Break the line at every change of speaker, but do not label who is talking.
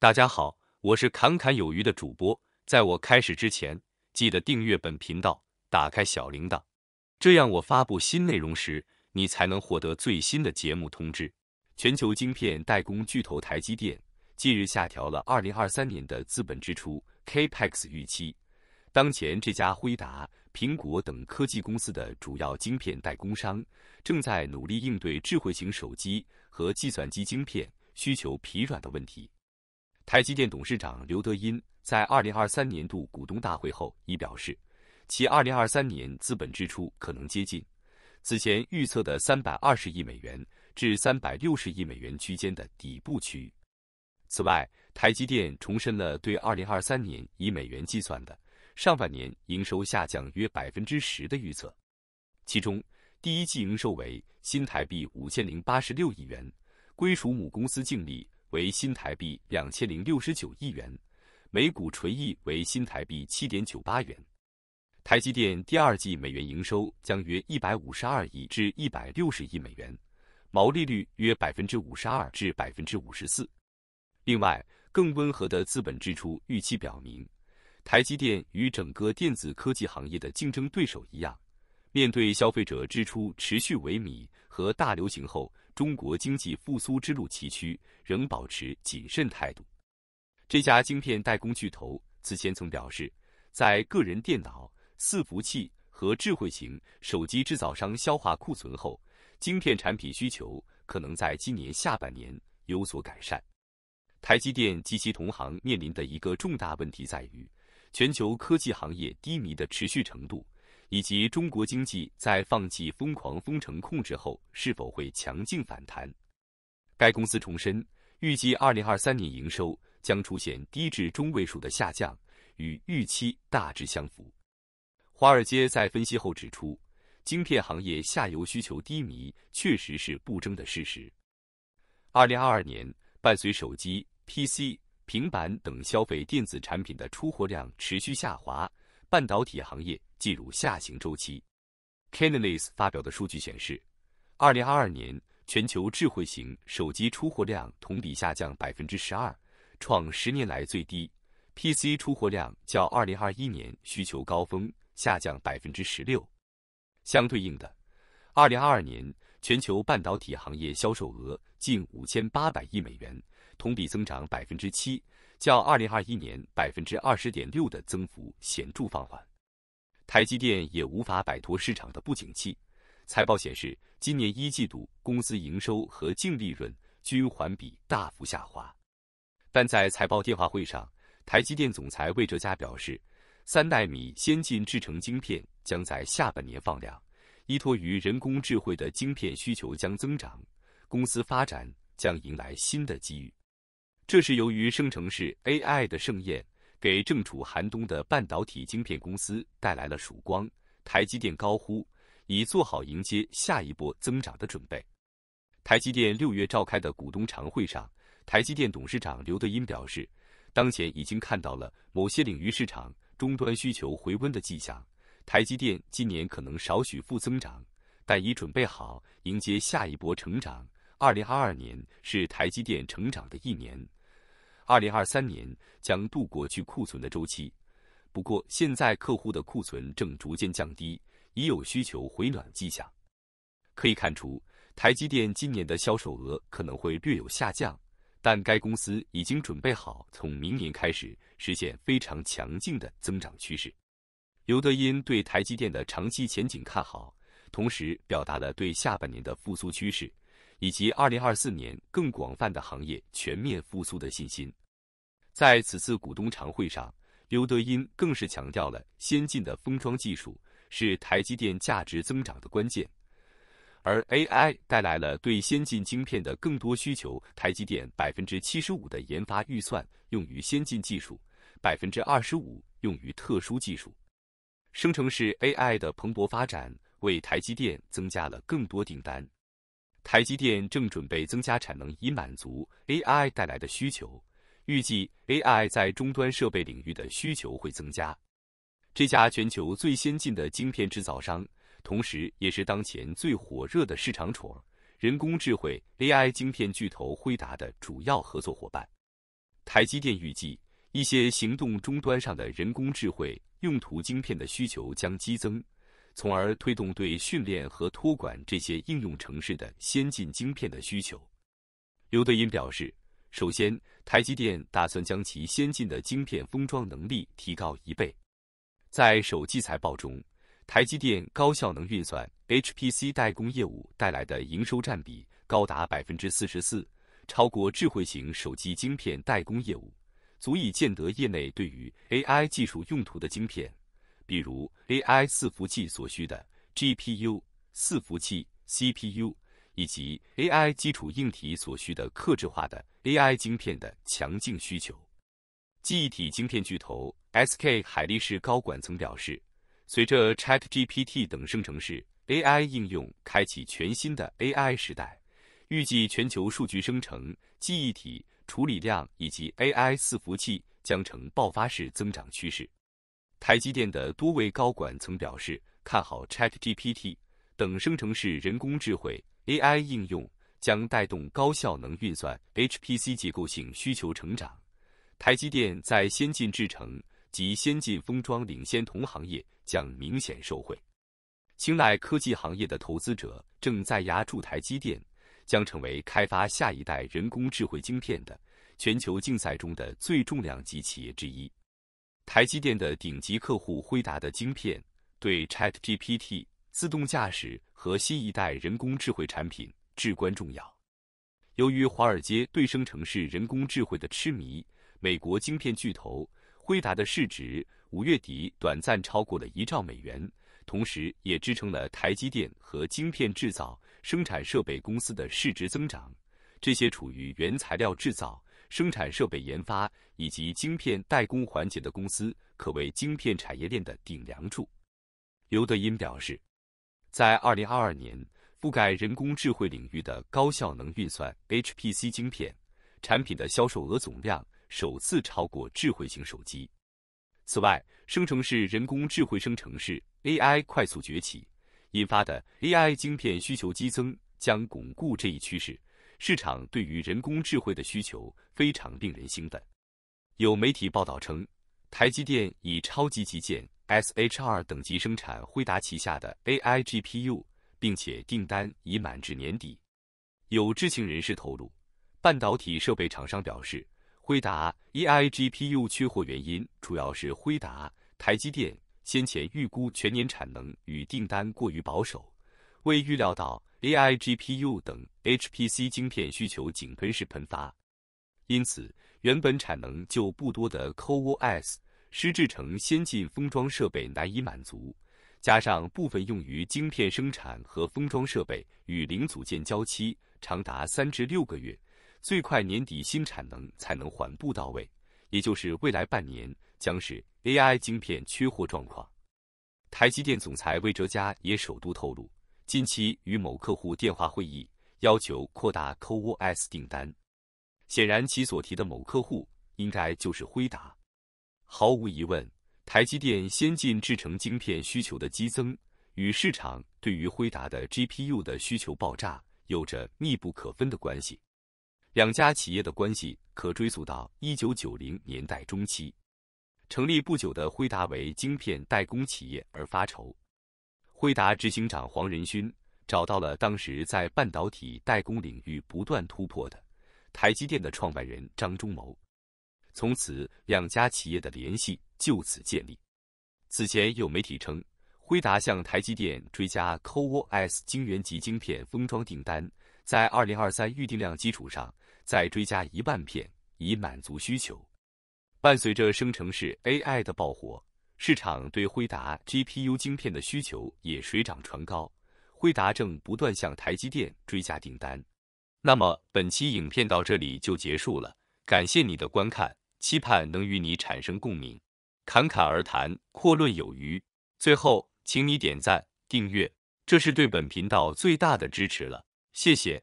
大家好，我是侃侃有余的主播。在我开始之前，记得订阅本频道，打开小铃铛，这样我发布新内容时，你才能获得最新的节目通知。全球晶片代工巨头台积电近日下调了2023年的资本支出 （Capex） 预期。当前，这家辉达、苹果等科技公司的主要晶片代工商正在努力应对智慧型手机和计算机晶片需求疲软的问题。台积电董事长刘德音在2023年度股东大会后已表示，其2023年资本支出可能接近此前预测的320亿美元至360亿美元区间的底部区域。此外，台积电重申了对2023年以美元计算的上半年营收下降约10%的预测，其中第一季营收为新台币5086亿元，归属母公司净利。为新台币两千零六十九亿元，每股纯益为新台币七点九八元。台积电第二季美元营收将约一百五十二亿至一百六十亿美元，毛利率约百分之五十二至百分之五十四。另外，更温和的资本支出预期表明，台积电与整个电子科技行业的竞争对手一样，面对消费者支出持续萎靡和大流行后。中国经济复苏之路崎岖，仍保持谨慎态度。这家晶片代工巨头此前曾表示，在个人电脑、伺服器和智慧型手机制造商消化库存后，晶片产品需求可能在今年下半年有所改善。台积电及其同行面临的一个重大问题在于，全球科技行业低迷的持续程度。以及中国经济在放弃疯狂封城控制后是否会强劲反弹？该公司重申，预计二零二三年营收将出现低至中位数的下降，与预期大致相符。华尔街在分析后指出，晶片行业下游需求低迷确实是不争的事实。二零二二年，伴随手机、PC、平板等消费电子产品的出货量持续下滑。半导体行业进入下行周期。Canalys 发表的数据显示，二零二二年全球智慧型手机出货量同比下降百分之十二，创十年来最低；PC 出货量较二零二一年需求高峰下降百分之十六。相对应的，二零二二年全球半导体行业销售额近五千八百亿美元，同比增长百分之七。较2021年百分之二十点六的增幅显著放缓，台积电也无法摆脱市场的不景气。财报显示，今年一季度公司营收和净利润均环比大幅下滑。但在财报电话会上，台积电总裁魏哲嘉表示，三纳米先进制程晶片将在下半年放量，依托于人工智慧的晶片需求将增长，公司发展将迎来新的机遇。这是由于生成式 AI 的盛宴，给正处寒冬的半导体晶片公司带来了曙光。台积电高呼，已做好迎接下一波增长的准备。台积电六月召开的股东常会上，台积电董事长刘德音表示，当前已经看到了某些领域市场终端需求回温的迹象。台积电今年可能少许负增长，但已准备好迎接下一波成长。二零二二年是台积电成长的一年。二零二三年将度过去库存的周期，不过现在客户的库存正逐渐降低，已有需求回暖迹象。可以看出，台积电今年的销售额可能会略有下降，但该公司已经准备好从明年开始实现非常强劲的增长趋势。刘德音对台积电的长期前景看好，同时表达了对下半年的复苏趋势。以及二零二四年更广泛的行业全面复苏的信心。在此次股东常会上，刘德音更是强调了先进的封装技术是台积电价值增长的关键，而 AI 带来了对先进晶片的更多需求。台积电百分之七十五的研发预算用于先进技术，百分之二十五用于特殊技术。生成式 AI 的蓬勃发展为台积电增加了更多订单。台积电正准备增加产能，以满足 AI 带来的需求。预计 AI 在终端设备领域的需求会增加。这家全球最先进的晶片制造商，同时也是当前最火热的市场宠儿——人工智慧 AI 晶片巨头辉达的主要合作伙伴。台积电预计，一些行动终端上的人工智慧用途晶片的需求将激增。从而推动对训练和托管这些应用城市的先进晶片的需求。刘德音表示，首先，台积电打算将其先进的晶片封装能力提高一倍。在首季财报中，台积电高效能运算 （HPC） 代工业务带来的营收占比高达百分之四十四，超过智慧型手机晶片代工业务，足以见得业内对于 AI 技术用途的晶片。比如 AI 伺服器所需的 GPU、伺服器 CPU 以及 AI 基础硬体所需的克制化的 AI 晶片的强劲需求。记忆体晶片巨头 SK 海力士高管曾表示，随着 ChatGPT 等生成式 AI 应用开启全新的 AI 时代，预计全球数据生成、记忆体处理量以及 AI 伺服器将呈爆发式增长趋势。台积电的多位高管曾表示，看好 ChatGPT 等生成式人工智慧 AI 应用将带动高效能运算 HPC 结构性需求成长。台积电在先进制程及先进封装领先同行业，将明显受惠。青睐科技行业的投资者正在押注台积电将成为开发下一代人工智慧晶片的全球竞赛中的最重量级企业之一。台积电的顶级客户辉达的晶片对 ChatGPT、自动驾驶和新一代人工智慧产品至关重要。由于华尔街对生成式人工智慧的痴迷，美国晶片巨头辉达的市值五月底短暂超过了一兆美元，同时也支撑了台积电和晶片制造生产设备公司的市值增长。这些处于原材料制造。生产设备研发以及晶片代工环节的公司，可谓晶片产业链的顶梁柱。刘德音表示，在二零二二年，覆盖人工智慧领域的高效能运算 HPC 晶片产品的销售额总量首次超过智慧型手机。此外，生成式人工智慧生成式 AI 快速崛起，引发的 AI 晶片需求激增，将巩固这一趋势。市场对于人工智慧的需求非常令人兴奋。有媒体报道称，台积电以超级旗舰 SHR 等级生产辉达旗下的 AI GPU，并且订单已满至年底。有知情人士透露，半导体设备厂商表示，辉达 AI GPU 缺货原因主要是辉达、台积电先前预估全年产能与订单过于保守，未预料到。AI GPU 等 HPC 晶片需求井喷式喷发，因此原本产能就不多的 c o o s 失制成先进封装设备难以满足，加上部分用于晶片生产和封装设备与零组件交期长达三至六个月，最快年底新产能才能缓步到位，也就是未来半年将是 AI 晶片缺货状况。台积电总裁魏哲嘉也首度透露。近期与某客户电话会议，要求扩大 CoWoS 订单。显然，其所提的某客户应该就是辉达。毫无疑问，台积电先进制程晶片需求的激增，与市场对于辉达的 GPU 的需求爆炸有着密不可分的关系。两家企业的关系可追溯到一九九零年代中期。成立不久的辉达为晶片代工企业而发愁。辉达执行长黄仁勋找到了当时在半导体代工领域不断突破的台积电的创办人张忠谋，从此两家企业的联系就此建立。此前有媒体称，辉达向台积电追加 CoWoS 晶圆级晶片封装订单，在二零二三预定量基础上再追加一万片，以满足需求。伴随着生成式 AI 的爆火。市场对辉达 GPU 晶片的需求也水涨船高，辉达正不断向台积电追加订单。那么本期影片到这里就结束了，感谢你的观看，期盼能与你产生共鸣。侃侃而谈，阔论有余。最后，请你点赞、订阅，这是对本频道最大的支持了，谢谢。